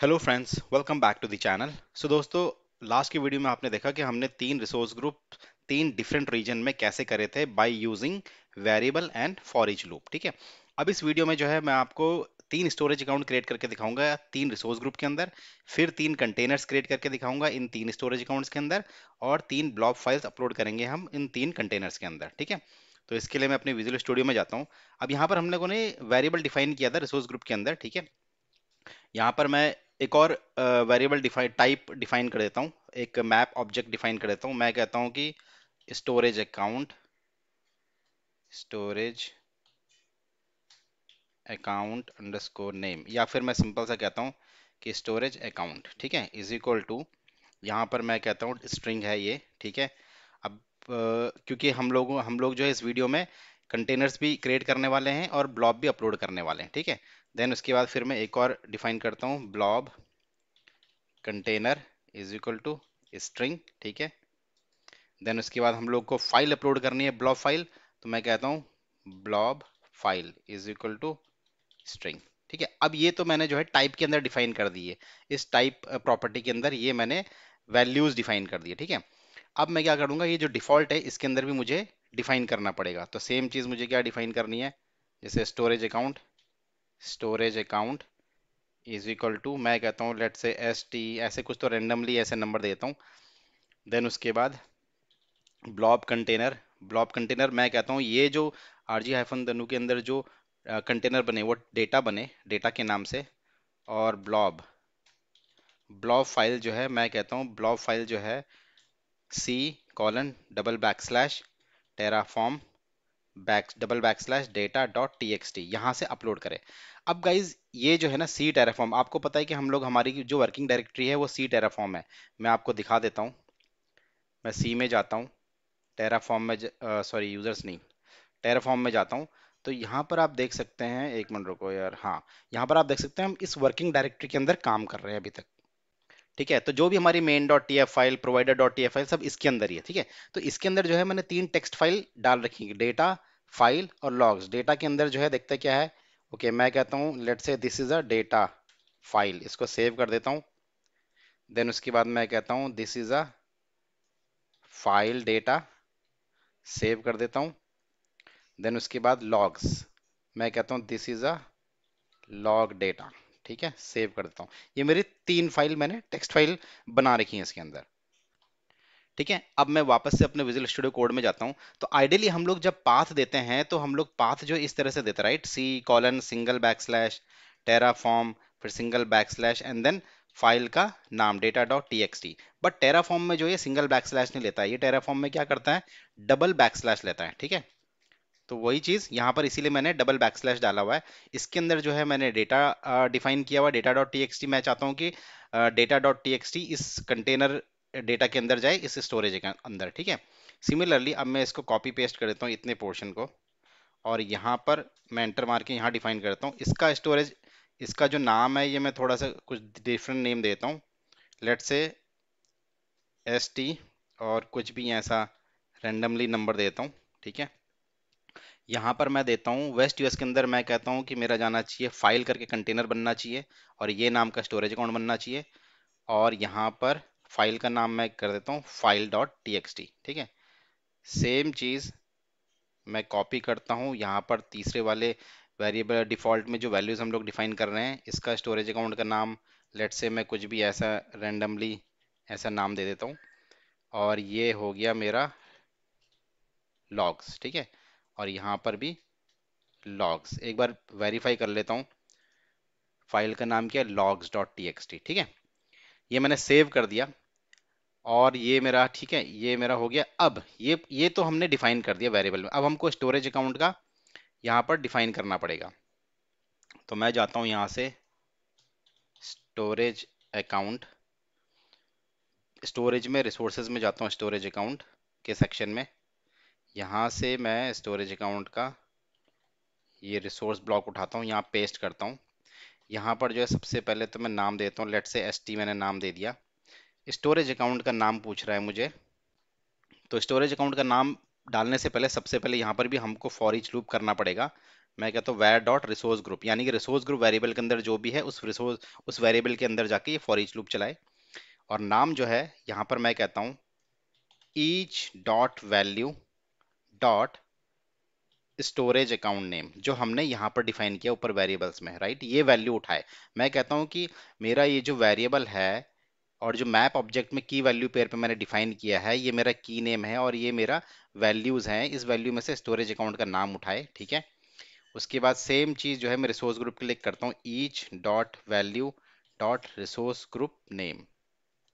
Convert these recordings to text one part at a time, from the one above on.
Hello friends welcome back to the channel so दोस्तों last की video में आपने देखा कि हमने तीन रिसोर्स ग्रुप तीन डिफरेंट रीजन में कैसे करे थे by using variable and for each loop ठीक है अब इस वीडियो में जो है मैं आपको तीन स्टोरेज अकाउंट क्रिएट करके दिखाऊंगा तीन रिसोर्स ग्रुप के अंदर फिर तीन कंटेनर्स क्रिएट करके दिखाऊंगा इन तीन स्टोरेज अकाउंट्स के अंदर और तीन ब्लॉग फाइल्स अपलोड करेंगे हम इन तीन कंटेनर्स के अंदर ठीक है तो इसके लिए मैं अपने विजुअल स्टूडियो में जाता हूँ अब यहाँ पर हम लोगों ने वेरिएबल डिफाइन किया था रिसोर्स ग्रुप के अंदर ठीक है यहाँ पर मैं एक और वेरिएबल डिफाइन टाइप डिफाइन कर देता हूँ एक मैप ऑब्जेक्ट डिफाइन कर देता हूँ मैं कहता हूँ कि storage account storage account underscore name या फिर मैं सिंपल सा कहता हूँ कि स्टोरेज अकाउंट ठीक है इज इक्वल टू यहाँ पर मैं कहता हूँ स्ट्रिंग है ये ठीक है अब क्योंकि हम लोग हम लोग जो है इस वीडियो में कंटेनर्स भी क्रिएट करने वाले हैं और ब्लॉब भी अपलोड करने वाले हैं ठीक है देन उसके बाद फिर मैं एक और डिफाइन करता हूँ blob container is equal to string ठीक है देन उसके बाद हम लोग को फाइल अपलोड करनी है ब्लॉब फाइल तो मैं कहता हूँ blob file is equal to string ठीक है अब ये तो मैंने जो है टाइप के अंदर डिफाइन कर दी है इस टाइप प्रॉपर्टी के अंदर ये मैंने वैल्यूज डिफाइन कर दिए ठीक है अब मैं क्या करूँगा ये जो डिफॉल्ट है इसके अंदर भी मुझे डिफाइन करना पड़ेगा तो सेम चीज़ मुझे क्या डिफाइन करनी है जैसे storage account storage account is equal to मैं कहता हूँ लेट से एस टी ऐसे कुछ तो रेंडमली ऐसे नंबर देता हूँ देन उसके बाद ब्लॉब कंटेनर ब्लॉब कंटेनर मैं कहता हूँ ये जो आर जी हाइफन दनु के अंदर जो कंटेनर बने वो डेटा बने डेटा के नाम से और ब्लॉब ब्लॉब फाइल जो है मैं कहता हूँ ब्लॉब फाइल जो है C colon double back slash form back double back slash data dot T X T यहाँ से अपलोड करें अब गाइज ये जो है ना सी टेराफॉर्म आपको पता है कि हम लोग हमारी जो वर्किंग डायरेक्टरी है वो सी टेराफॉर्म है मैं आपको दिखा देता हूँ मैं सी में जाता हूँ टेराफॉर्म में सॉरी यूजर्स नहीं टेराफॉर्म में जाता हूँ तो यहाँ पर आप देख सकते हैं एक मिनट रुको यार हाँ यहाँ पर आप देख सकते हैं हम इस वर्किंग डायरेक्टरी के अंदर काम कर रहे हैं अभी तक ठीक है तो जो भी हमारी main dot T F file provider dot T F file सब इसके अंदर ही है ठीक है तो इसके अंदर जो है मैंने तीन टेक्स्ट फाइल डाल रखी है डेटा फाइल और लॉग्स डेटा के अंदर जो है देखते क्या है ओके okay, मैं कहता हूँ let's say this is a data file इसको सेव कर देता हूँ देन उसके बाद मैं कहता हूँ this is a file data save कर देता हूँ देन उसके बाद लॉग्स मैं कहता हूँ this is a log data ठीक है सेव कर देता हूँ ये मेरी तीन फाइल मैंने टेक्स्ट फाइल बना रखी है इसके अंदर ठीक है अब मैं वापस से अपने विजुअल स्टूडियो कोड में जाता हूं तो आइडियली हम लोग जब पाथ देते हैं तो हम लोग पाथ जो इस तरह से देते right C colon single back slash Terraform फिर single back slash and then file का नाम data dot T X T but Terraform में जो ये सिंगल बैक स्लैश नहीं लेता है ये टेराफॉर्म में क्या करता है डबल बैक स्लैश लेता है ठीक है तो वही चीज़ यहाँ पर इसीलिए मैंने डबल बैक स्लैश डाला हुआ है इसके अंदर जो है मैंने डेटा डिफाइन किया हुआ डेटा डॉट टी मैं चाहता हूँ कि डेटा डॉट टी इस कंटेनर डेटा के अंदर जाए इस स्टोरेज के अंदर ठीक है सिमिलरली अब मैं इसको कॉपी पेस्ट कर देता हूँ इतने पोर्शन को और यहाँ पर मैं एंटर मार के यहाँ डिफाइन करता हूँ इसका स्टोरेज इसका जो नाम है ये मैं थोड़ा सा कुछ डिफरेंट नेम देता हूँ लेट से एस टी और कुछ भी ऐसा रेंडमली नंबर देता हूँ ठीक है यहाँ पर मैं देता हूँ वेस्ट यूएस के अंदर मैं कहता हूँ कि मेरा जाना चाहिए फाइल करके कंटेनर बनना चाहिए और ये नाम का स्टोरेज अकाउंट बनना चाहिए और यहाँ पर फाइल का नाम मैं कर देता हूँ फाइल डॉट टी ठीक है सेम चीज़ मैं कॉपी करता हूँ यहाँ पर तीसरे वाले वेरिएबल डिफ़ॉल्ट में जो वैल्यूज़ हम लोग डिफाइन कर रहे हैं इसका स्टोरेज अकाउंट का नाम लेट से मैं कुछ भी ऐसा रेंडमली ऐसा नाम दे देता हूँ और ये हो गया मेरा लॉग्स ठीक है और यहाँ पर भी लॉग्स एक बार वेरीफाई कर लेता हूँ फाइल का नाम क्या है लॉग्स डॉट टी ठीक है ये मैंने सेव कर दिया और ये मेरा ठीक है ये मेरा हो गया अब ये ये तो हमने डिफाइन कर दिया वेरिएबल में अब हमको स्टोरेज अकाउंट का यहाँ पर डिफाइन करना पड़ेगा तो मैं जाता हूँ यहाँ से स्टोरेज अकाउंट स्टोरेज में रिसोर्सेज में जाता हूँ स्टोरेज अकाउंट के सेक्शन में यहाँ से मैं स्टोरेज अकाउंट का ये रिसोर्स ब्लॉक उठाता हूँ यहाँ पेस्ट करता हूँ यहाँ पर जो है सबसे पहले तो मैं नाम देता हूँ लेट से एस मैंने नाम दे दिया स्टोरेज अकाउंट का नाम पूछ रहा है मुझे तो स्टोरेज अकाउंट का नाम डालने से पहले सबसे पहले यहाँ पर भी हमको फॉरिच लूप करना पड़ेगा मैं कहता हूँ वेर डॉट रिसोर्स ग्रुप यानी कि रिसोर्स ग्रुप वेरिएबल के अंदर जो भी है उस रिसोर्स उस वेरिएबल के अंदर जाके ये फॉरिच लूप चलाए और नाम जो है यहाँ पर मैं कहता हूँ each dot value dot storage account name जो हमने यहाँ पर डिफाइन किया ऊपर वेरिएबल्स में राइट ये वैल्यू उठाए मैं कहता हूँ कि मेरा ये जो वेरिएबल है और जो मैप ऑब्जेक्ट में की वैल्यू पेयर पे मैंने डिफाइन किया है ये मेरा की नेम है और ये मेरा वैल्यूज़ हैं इस वैल्यू में से स्टोरेज अकाउंट का नाम उठाए ठीक है उसके बाद सेम चीज़ जो है मैं रिसोर्स ग्रुप के लिए करता हूँ each dot value dot resource group name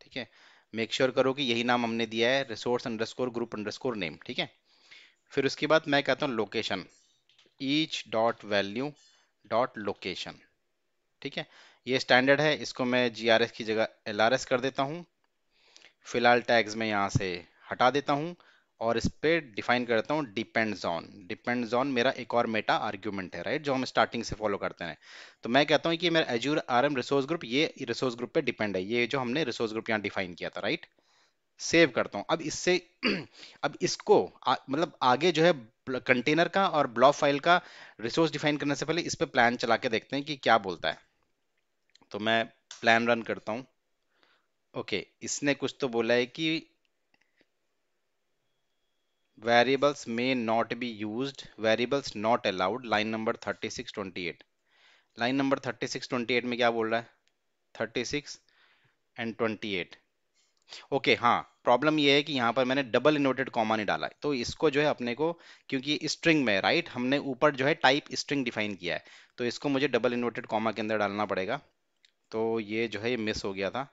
ठीक है मेक श्योर करो कि यही नाम हमने दिया है resource underscore group underscore name ठीक है फिर उसके बाद मैं कहता हूँ location each dot value dot location ठीक है ये स्टैंडर्ड है इसको मैं जी आर एस की जगह एल आर एस कर देता हूँ फिलहाल टैग्स में यहाँ से हटा देता हूँ और इस पर डिफाइन करता हूँ डिपेंड जोन डिपेंड ऑन मेरा एक और मेटा आर्ग्यूमेंट है राइट जो हम स्टार्टिंग से फॉलो करते हैं तो मैं कहता हूँ कि मेरा Azure R M resource group ये रिसोर्स ग्रुप पे डिपेंड है ये जो हमने रिसोर्स ग्रुप यहाँ डिफाइन किया था राइट सेव करता हूं अब इससे अब इसको आ, मतलब आगे जो है कंटेनर का और ब्लॉक फाइल का रिसोर्स डिफाइन करने से पहले इस पर प्लान चला के देखते हैं कि क्या बोलता है तो मैं प्लान रन करता हूं ओके इसने कुछ तो बोला है कि variables variables may not be use not allowed line number thirty six twenty eight line number thirty six twenty eight में क्या बोल रहा है thirty six and twenty eight okay हाँ प्रॉब्लम ये है कि यहाँ पर मैंने डबल इन्वर्टेड कॉमा नहीं डाला तो इसको जो है अपने को क्योंकि स्ट्रिंग में राइट हमने ऊपर जो है टाइप स्ट्रिंग डिफाइन किया है तो इसको मुझे डबल इनवर्टेड कॉमा के अंदर डालना पड़ेगा तो ये जो है ये मिस हो गया था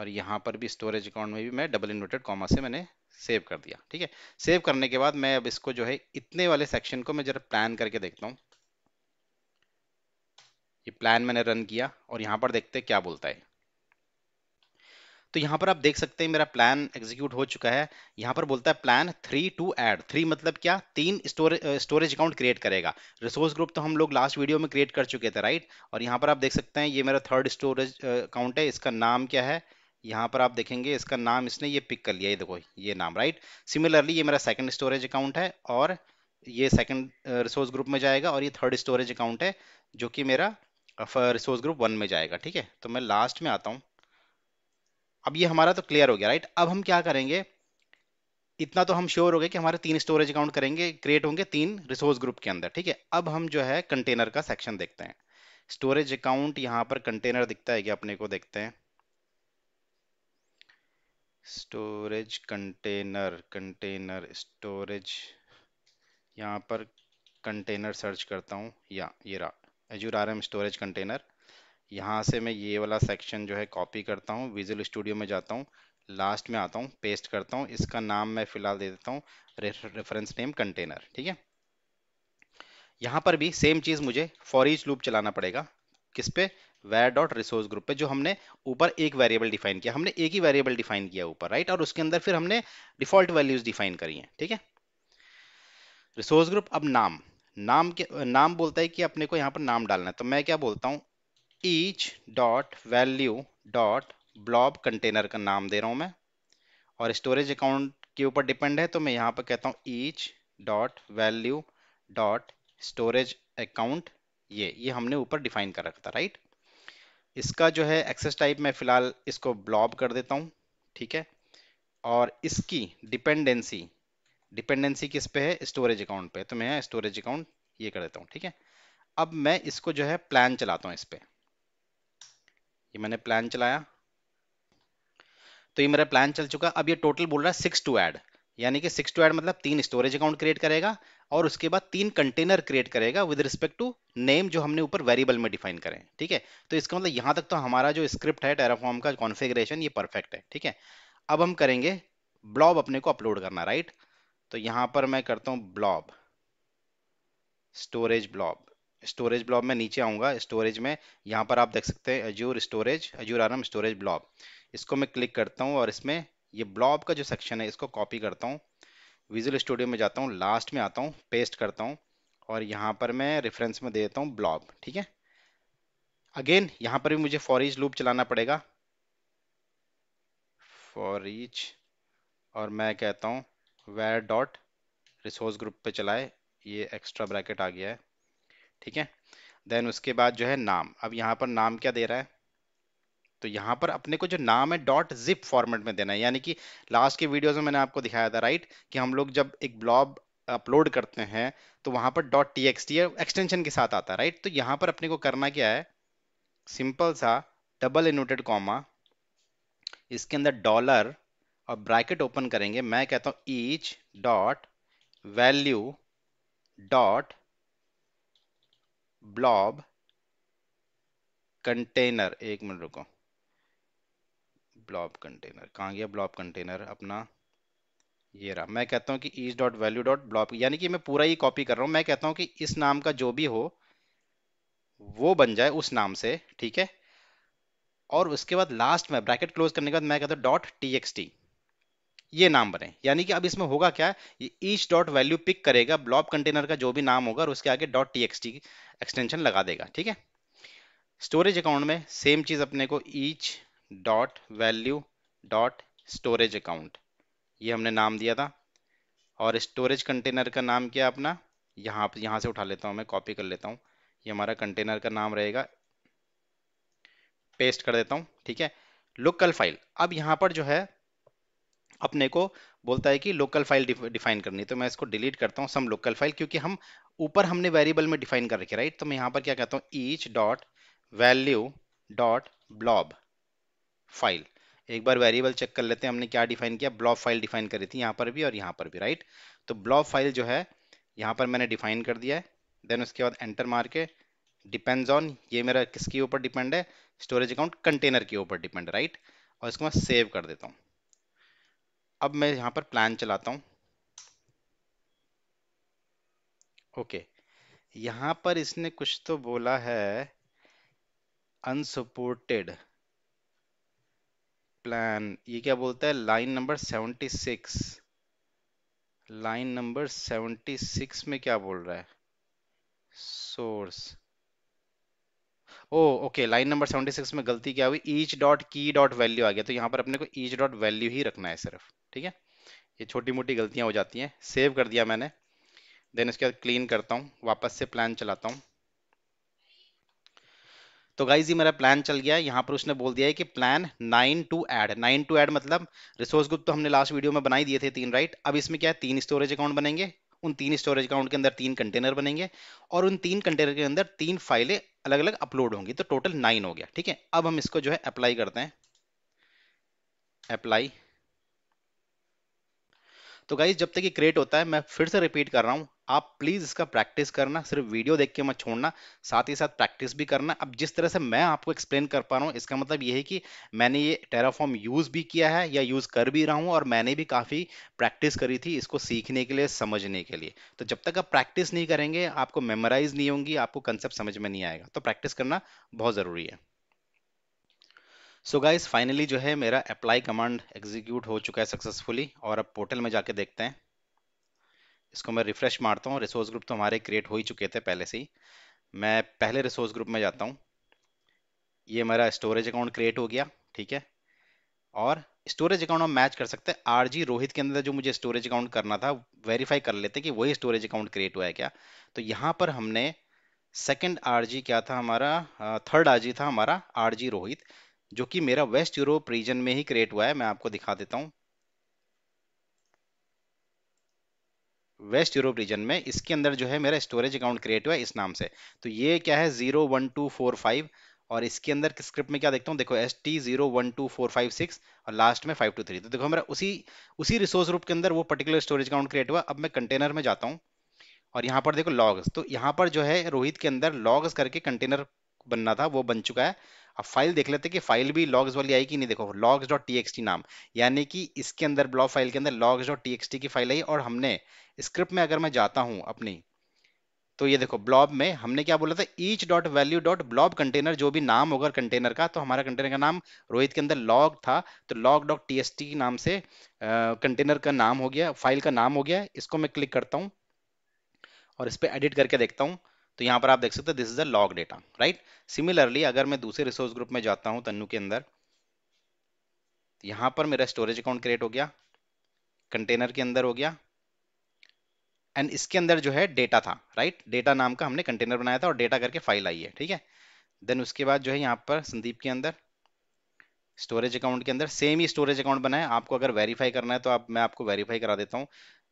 और यहाँ पर भी स्टोरेज अकाउंट में भी मैं डबल इन्वर्टेड कॉमा से मैंने सेव कर दिया ठीक है सेव करने के बाद मैं अब इसको जो है इतने वाले सेक्शन को मैं जरा प्लान करके देखता हूँ ये प्लान मैंने रन किया और यहाँ पर देखते क्या बोलता है तो यहाँ पर आप देख सकते हैं मेरा प्लान एग्जीक्यूट हो चुका है यहाँ पर बोलता है plan three to add three मतलब क्या तीन स्टोरेज अकाउंट क्रिएट करेगा रिसोर्स ग्रुप तो हम लोग लास्ट वीडियो में क्रिएट कर चुके थे राइट और यहाँ पर आप देख सकते हैं ये मेरा थर्ड स्टोरेज अकाउंट है इसका नाम क्या है यहाँ पर आप देखेंगे इसका नाम इसने ये पिक कर लिया ये देखो ये नाम राइट सिमिलरली ये मेरा सेकंड स्टोरेज अकाउंट है और ये सेकंड रिसोर्स ग्रुप में जाएगा और ये थर्ड स्टोरेज अकाउंट है जो कि मेरा रिसोर्स ग्रुप वन में जाएगा ठीक है तो मैं लास्ट में आता हूँ अब ये हमारा तो क्लियर हो गया राइट अब हम क्या करेंगे इतना तो हम श्योर हो गए कि हमारे तीन स्टोरेज अकाउंट करेंगे क्रिएट होंगे तीन रिसोर्स ग्रुप के अंदर ठीक है अब हम जो है कंटेनर का सेक्शन देखते हैं स्टोरेज अकाउंट यहां पर कंटेनर दिखता है क्या अपने को देखते हैं स्टोरेज कंटेनर कंटेनर स्टोरेज यहाँ पर कंटेनर सर्च करता हूं या ये रहा Azure R M storage container यहाँ से मैं ये वाला सेक्शन जो है कॉपी करता हूँ विजुअल स्टूडियो में जाता हूँ लास्ट में आता हूँ पेस्ट करता हूँ इसका नाम मैं फिलहाल दे देता हूँ रेफरेंस नेम कंटेनर ठीक है यहाँ पर भी सेम चीज़ मुझे फॉर ईच लूप चलाना पड़ेगा किस पे वेर डॉट रिसोर्स ग्रुप पे जो हमने ऊपर एक वेरिएबल डिफाइन किया हमने एक ही वेरिएबल डिफाइन किया ऊपर राइट और उसके अंदर फिर हमने डिफॉल्ट वैल्यूज डिफाइन करी हैं ठीक है रिसोर्स ग्रुप अब नाम नाम के नाम बोलता है कि अपने को यहाँ पर नाम डालना है तो मैं क्या बोलता हूँ each dot value dot blob container का नाम दे रहा हूँ मैं और स्टोरेज अकाउंट के ऊपर डिपेंड है तो मैं यहाँ पर कहता हूँ each dot value dot storage account ये ये हमने ऊपर डिफाइन कर रखा था राइट इसका जो है एक्सेस टाइप मैं फिलहाल इसको ब्लॉब कर देता हूँ ठीक है और इसकी डिपेंडेंसी डिपेंडेंसी किस पे है स्टोरेज अकाउंट पे तो मैं स्टोरेज अकाउंट ये कर देता हूँ ठीक है अब मैं इसको जो है प्लान चलाता हूँ इस पर ये मैंने प्लान चलाया तो ये मेरा प्लान चल चुका अब ये टोटल बोल रहा है सिक्स टू एड यानी कि सिक्स टू एड मतलब तीन स्टोरेज अकाउंट क्रिएट करेगा और उसके बाद तीन कंटेनर क्रिएट करेगा विद रिस्पेक्ट टू नेम जो हमने ऊपर वेरिएबल में डिफाइन करें ठीक है तो इसका मतलब यहां तक तो हमारा जो स्क्रिप्ट है टेराफॉर्म का कॉन्फिग्रेशन ये परफेक्ट है ठीक है अब हम करेंगे ब्लॉब अपने को अपलोड करना राइट तो यहां पर मैं करता हूं blob storage blob storage blob में नीचे आऊँगा स्टोरेज में यहाँ पर आप देख सकते हैं Azure storage Azure R M storage blob इसको मैं क्लिक करता हूँ और इसमें ये ब्लॉब का जो सेक्शन है इसको कॉपी करता हूँ विजुअल स्टूडियो में जाता हूँ लास्ट में आता हूँ पेस्ट करता हूँ और यहाँ पर मैं रेफरेंस में दे देता हूँ ब्लॉब ठीक है अगेन यहाँ पर भी मुझे फॉरिज लूप चलाना पड़ेगा फॉरिज और मैं कहता हूँ वेर डॉट रिसोर्स ग्रुप पे चलाए ये एक्स्ट्रा ब्रैकेट आ गया है ठीक है देन उसके बाद जो है नाम अब यहाँ पर नाम क्या दे रहा है तो यहाँ पर अपने को जो नाम है डॉट जिप फॉर्मेट में देना है यानी कि लास्ट के वीडियोस में मैंने आपको दिखाया था राइट कि हम लोग जब एक ब्लॉग अपलोड करते हैं तो वहां पर dot T X T extension के साथ आता है राइट तो यहाँ पर अपने को करना क्या है सिंपल सा डबल इनोटेड कॉमा इसके अंदर डॉलर और ब्रैकेट ओपन करेंगे मैं कहता हूँ each dot value dot blob container एक मिनट रुको ब्लॉब कंटेनर कहाँ गया ब्लॉब कंटेनर अपना ये रहा मैं कहता हूँ कि each dot value dot blob यानी कि मैं पूरा ही कॉपी कर रहा हूँ मैं कहता हूँ कि इस नाम का जो भी हो वो बन जाए उस नाम से ठीक है और उसके बाद लास्ट में ब्रैकेट क्लोज करने के बाद मैं कहता हूँ डॉट टी एक्स टी ये नाम बने यानी कि अब इसमें होगा क्या ईच डॉट वैल्यू पिक करेगा ब्लॉब कंटेनर का जो भी नाम होगा और उसके आगे dot T X T extension लगा देगा ठीक है स्टोरेज अकाउंट में सेम चीज अपने को each dot value dot storage account ये हमने नाम दिया था और स्टोरेज कंटेनर का नाम क्या अपना यहाँ यहाँ से उठा लेता हूँ मैं कॉपी कर लेता हूँ ये हमारा कंटेनर का नाम रहेगा पेस्ट कर देता हूँ ठीक है लोकल फाइल अब यहाँ पर जो है अपने को बोलता है कि लोकल फाइल डिफाइन करनी तो मैं इसको डिलीट करता हूँ सम लोकल फाइल क्योंकि हम ऊपर हमने वेरिएबल में डिफाइन कर रखी राइट तो मैं यहाँ पर क्या कहता हूँ each dot value dot blob file एक बार वेरिएबल चेक कर लेते हैं हमने क्या डिफाइन किया ब्लॉब फाइल डिफाइन करी थी यहाँ पर भी और यहाँ पर भी राइट तो ब्लॉब फाइल जो है यहाँ पर मैंने डिफाइन कर दिया है देन उसके बाद एंटर मार के डिपेंड्स ऑन ये मेरा किसके ऊपर डिपेंड है स्टोरेज अकाउंट कंटेनर के ऊपर डिपेंड राइट और इसको मैं सेव कर देता हूँ अब मैं यहाँ पर प्लान चलाता हूँ ओके यहाँ पर इसने कुछ तो बोला है अनसपोर्टेड प्लान ये क्या बोलता है line number seventy six line number seventy six में क्या बोल रहा है source o okay line number 76 में गलती क्या हुई each dot key dot value आ गया तो यहाँ पर अपने को ईच डॉट वैल्यू ही रखना है सिर्फ ठीक है ये छोटी मोटी गलतियाँ हो जाती हैं सेव कर दिया मैंने देन उसके बाद क्लीन करता हूँ वापस से प्लान चलाता हूँ तो गाइज ये मेरा प्लान चल गया है यहाँ पर उसने बोल दिया है कि plan nine to add nine to add मतलब रिसोर्स ग्रुप तो हमने लास्ट वीडियो में बनाई दिए थे तीन राइट अब इसमें क्या है तीन स्टोरेज अकाउंट बनेंगे उन तीन स्टोरेज अकाउंट के अंदर तीन कंटेनर बनेंगे और उन तीन कंटेनर के अंदर तीन फाइलें अलग अलग अपलोड होंगी तो टोटल नाइन हो गया ठीक है अब हम इसको जो है अप्लाई करते हैं अप्लाई तो गाइज जब तक ये क्रिएट होता है मैं फिर से रिपीट कर रहा हूँ आप प्लीज़ इसका प्रैक्टिस करना सिर्फ वीडियो देख के मत छोड़ना साथ ही साथ प्रैक्टिस भी करना अब जिस तरह से मैं आपको एक्सप्लेन कर पा रहा हूँ इसका मतलब ये है कि मैंने ये टेराफॉर्म यूज़ भी किया है या यूज़ कर भी रहा हूँ और मैंने भी काफ़ी प्रैक्टिस करी थी इसको सीखने के लिए समझने के लिए तो जब तक आप प्रैक्टिस नहीं करेंगे आपको मेमोराइज नहीं होंगी आपको कंसेप्ट समझ में नहीं आएगा तो प्रैक्टिस करना बहुत ज़रूरी है सो गाइस फाइनली जो है मेरा अप्लाई कमांड एग्जीक्यूट हो चुका है सक्सेसफुली और अब पोर्टल में जाके देखते हैं इसको मैं रिफ्रेश मारता हूँ रिसोर्स ग्रुप तो हमारे क्रिएट हो ही चुके थे पहले से ही मैं पहले रिसोर्स ग्रुप में जाता हूँ ये मेरा स्टोरेज अकाउंट क्रिएट हो गया ठीक है और स्टोरेज अकाउंट हम मैच कर सकते हैं आरजी रोहित के अंदर जो मुझे स्टोरेज अकाउंट करना था वेरीफाई कर लेते कि वही स्टोरेज अकाउंट क्रिएट हुआ है क्या तो यहाँ पर हमने सेकंड आरजी क्या था हमारा थर्ड आरजी था हमारा आरजी रोहित जो कि मेरा वेस्ट यूरोप रीजन में ही क्रिएट हुआ है मैं आपको दिखा देता हूं वेस्ट यूरोप रीजन में इसके अंदर जो है मेरा स्टोरेज अकाउंट क्रिएट हुआ है इस नाम से तो ये क्या है zero one two four five और इसके अंदर स्क्रिप्ट में क्या देखता हूँ देखो S T zero one two four five six और लास्ट में फाइव टू थ्री तो देखो मेरा उसी उसी रिसोर्स रूप के अंदर वो पर्टिकुलर स्टोरेज अकाउंट क्रिएट हुआ अब मैं कंटेनर में जाता हूँ और यहाँ पर देखो लॉग्स तो यहाँ पर जो है रोहित के अंदर लॉग्स करके कंटेनर बनना था वो बन चुका है अब फाइल देख लेते कि फाइल भी लॉग्स वाली आई कि नहीं देखो लॉग्स डॉट टी नाम यानी कि इसके अंदर ब्लॉग फाइल के अंदर लॉग्स डॉट टी की फाइल आई और हमने स्क्रिप्ट में अगर मैं जाता हूँ अपनी तो ये देखो ब्लॉब में हमने क्या बोला था each dot value dot blob container जो भी नाम होगा कंटेनर का तो हमारा कंटेनर का नाम रोहित के अंदर लॉग था तो log dot T S T नाम से कंटेनर का नाम हो गया फाइल का नाम हो गया इसको मैं क्लिक करता हूँ और इस पर एडिट करके देखता हूँ तो यहाँ पर आप देख सकते हो this is the log data right similarly अगर मैं दूसरे रिसोर्स ग्रुप में जाता हूँ तन्नू के अंदर यहाँ पर मेरा स्टोरेज अकाउंट क्रिएट हो गया कंटेनर के अंदर हो गया एंड इसके अंदर जो है डेटा था राइट right? डेटा नाम का हमने कंटेनर बनाया था और डेटा करके फाइल आई है ठीक है देन उसके बाद जो है यहाँ पर संदीप के अंदर स्टोरेज अकाउंट के अंदर सेम ही स्टोरेज अकाउंट बनाया आपको अगर वेरीफाई करना है तो आप मैं आपको वेरीफाई करा देता हूँ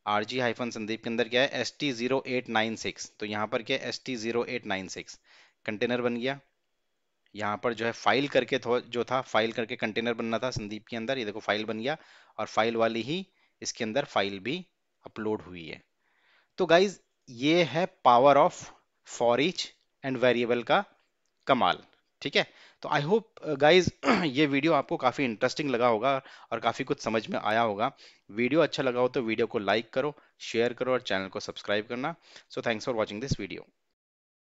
आर जी हाइफन संदीप के अंदर क्या है S T zero eight nine six तो यहाँ पर क्या है S T zero eight nine six container बन गया यहाँ पर जो है फाइल करके जो था फाइल करके कंटेनर बनना था संदीप के अंदर ये देखो फाइल बन गया और फाइल वाली ही इसके अंदर फाइल भी अपलोड हुई है तो गाइज ये है power of for each and variable का कमाल ठीक है तो आई होप गाइज ये वीडियो आपको काफ़ी इंटरेस्टिंग लगा होगा और काफ़ी कुछ समझ में आया होगा वीडियो अच्छा लगा हो तो वीडियो को लाइक करो शेयर करो और चैनल को सब्सक्राइब करना so thanks for watching this video